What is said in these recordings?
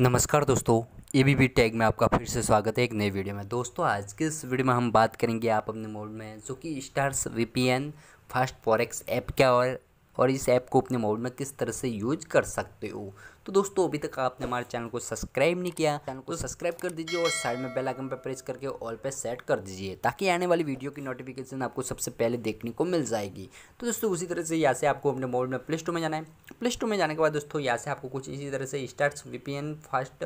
नमस्कार दोस्तों A B B tag में आपका फिर से स्वागत है एक नई वीडियो में दोस्तों आज के इस वीडियो में हम बात करेंगे आप अपने मोड में जो कि stars VPN fast forex app क्या और और इस ऐप को अपने मोबाइल में किस तरह से यूज कर सकते हो तो दोस्तों अभी तक आपने हमारे चैनल को सब्सक्राइब नहीं किया चैनल को सब्सक्राइब कर दीजिए और साइड में बेल आइकन पर प्रेस करके ऑल पे सेट कर दीजिए ताकि आने वाली वीडियो की नोटिफिकेशन आपको सबसे पहले देखने को मिल जाएगी तो दोस्तों उसी तरह से यहाँ से आपको अपने मोबाइल में प्ले स्टोर में जाना है प्ले स्टोर में जाने के बाद दोस्तों यहाँ से आपको कुछ इसी तरह से start VPN fast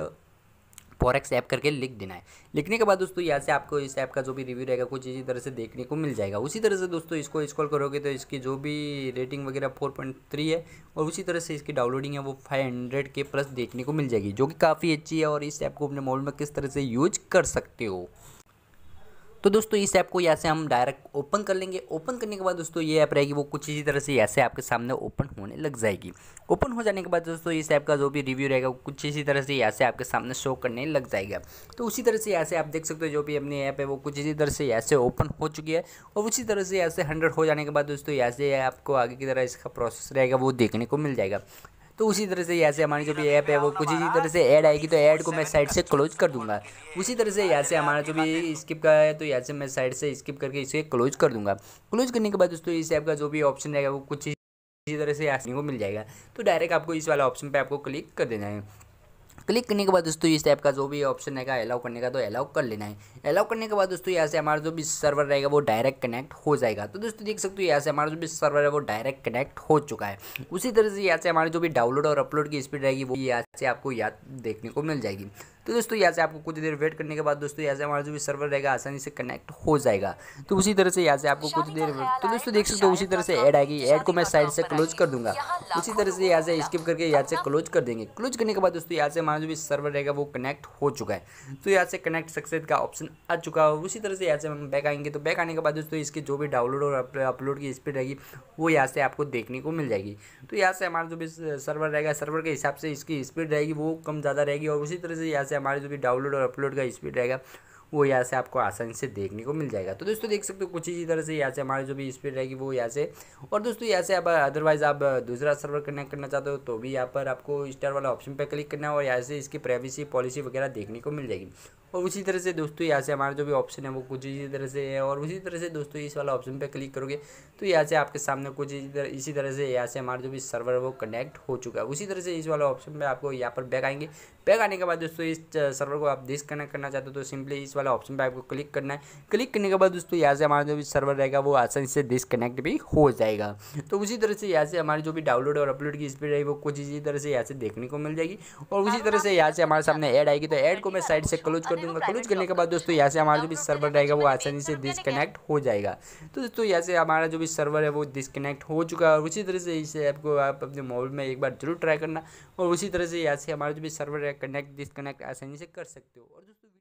forex app करके लिख देना है लिखने के बाद दोस्तों यहाँ से आपको इस ऐप का जो भी रिव्यू रहेगा कुछ इसी तरह से देखने को मिल जाएगा उसी तरह से दोस्तों इसको स्क्रॉल करोगे तो इसकी जो भी रेटिंग वगैरह 4.3 है और उसी तरह से इसकी डाउनलोडिंग है वो 500 के प्लस देखने को मिल जाएगी जो कि काफ़ी अच्छी है और इस ऐप को अपने मोबाइल में किस तरह से यूज कर सकते हो तो दोस्तों इस ऐप को यहाँ से हम डायरेक्ट ओपन कर लेंगे ओपन करने के बाद दोस्तों ये ऐप रहेगी वो कुछ इसी तरह से ऐसे आपके सामने ओपन होने लग जाएगी ओपन हो जाने के बाद दोस्तों इस ऐप का जो भी रिव्यू रहेगा वो कुछ इसी तरह से ऐसे आपके सामने शो करने लग जाएगा तो उसी तरह से ऐसे आप देख सकते हो जो भी अपनी ऐप है वो कुछ इसी तरह से ऐसे ओपन हो चुकी है और उसी तरह से ऐसे हंड्रेड हो जाने के बाद दोस्तों ऐसे आपको आगे की तरह इसका प्रोसेस रहेगा वो देखने को मिल जाएगा तो उसी तरह से यहाँ से हमारी जो भी ऐप है वो कुछ इसी तरह से ऐड आएगी तो ऐड को मैं साइड से क्लोज कर दूंगा उसी तरह से यहाँ से हमारा जो भी स्किप का है तो यहाँ से मैं साइड से स्किप करके इसे क्लोज कर दूंगा क्लोज करने के बाद दोस्तों इस ऐप का जो भी ऑप्शन रहेगा वो कुछ इसी तरह से यहाँ को मिल जाएगा तो डायरेक्ट आपको इस वाला ऑप्शन पर आपको क्लिक कर देना है क्लिक करने के बाद दोस्तों इस टाइप का जो भी ऑप्शन रहेगा अलाउ करने का तो अलाउ कर लेना है अलाउ करने के बाद दोस्तों यहाँ से हमारा जो भी सर्वर रहेगा वो डायरेक्ट कनेक्ट हो जाएगा तो दोस्तों देख सकते हो यहाँ से हमारा जो भी सर्वर है वो डायरेक्ट कनेक्ट हो चुका है उसी तरह से यहाँ से हमारे जो भी डाउनलोड और अपलोड की स्पीड रहेगी वो यहाँ से आपको याद देखने को मिल जाएगी तो दोस्तों यहाँ से आपको कुछ देर वेट करने के बाद दोस्तों यहाँ से हमारा जो भी सर्वर रहेगा आसानी से कनेक्ट हो जाएगा तो उसी तरह से यहाँ से आपको कुछ देर तो दोस्तों देख सकते हो उसी तरह से ऐड आएगी ऐड को मैं साइड से क्लोज कर दूंगा उसी तरह से यहाँ से स्किप करके यहाँ से क्लोज कर देंगे क्लोज करने के बाद दोस्तों यहाँ से हमारा जो भी सर्वर रहेगा वो कनेक्ट हो चुका है तो यहाँ से कनेक्ट सक्सेस का ऑप्शन आ चुका है उसी तरह से यहाँ से हम बैक आएंगे तो बैक आने के बाद दोस्तों इसकी जो भी डाउनलोड और अपलोड की स्पीड रहेगी वो यहाँ से आपको देखने को मिल जाएगी तो यहाँ से हमारा जो भी सर्वर रहेगा सर्वर के हिसाब से इसकी स्पीड स्पीड रहेगी वो कम ज़्यादा रहेगी और उसी तरह से यहाँ से हमारे जो भी डाउनलोड और अपलोड का स्पीड रहेगा वो यहाँ से आपको आसानी से देखने को मिल जाएगा तो दोस्तों देख सकते हो कुछ इसी तरह से यहाँ से हमारी जो भी स्पीड रहेगी वो यहाँ से और दोस्तों यहाँ से आप अदरवाइज़ आप दूसरा सर्वर कनेक्ट करना चाहते हो तो भी यहाँ पर आपको स्टार वाला ऑप्शन पर क्लिक करना है और यहाँ से इसकी प्राइवेसी पॉलिसी वगैरह देखने को मिल जाएगी और उसी तरह से दोस्तों यहाँ से हमारा जो भी ऑप्शन है वो कुछ इसी तरह से है और उसी तरह से दोस्तों इस वाला ऑप्शन पर क्लिक करोगे तो यहाँ से आपके सामने कुछ इसी तरह से यहाँ से हमारा जो भी सर्वर वो कनेक्ट हो चुका है उसी तरह से इस वाला ऑप्शन पर आपको यहाँ पर बैक आएंगे बैक आने के बाद दोस्तों इस सर्वर को आप डिसकनेक्ट करना चाहते हो तो सिंपली इस वाला ऑप्शन पर आपको क्लिक करना है क्लिक करने के बाद दोस्तों यहाँ से हमारा जो भी सर्वर रहेगा वो आसानी से डिसकनेक्ट भी हो जाएगा तो उसी तरह से यहाँ से हमारे जो भी डाउनलोड और अपलोड की स्पीड रहेगी वो कुछ इसी तरह से यहाँ से देखने को मिल जाएगी और उसी तरह से यहाँ से हमारे सामने ऐड आएगी तो ऐड को मैं साइड से क्लोज कर दूंगा क्लोज करने के बाद दोस्तों यहाँ से हमारा जो भी सर्वर रहेगा वो आसानी से डिसकनेक्ट हो जाएगा तो दोस्तों यहाँ से हमारा जो भी सर्वर है वो डिसकनेक्ट हो चुका है और उसी तरह से इसे को आप अपने मोबाइल में एक बार जरूर ट्राई करना और उसी तरह से यहाँ से हमारा जो भी सर्वर है कनेक्ट डिसकनेक्ट आसानी से कर सकते हो और दोस्तों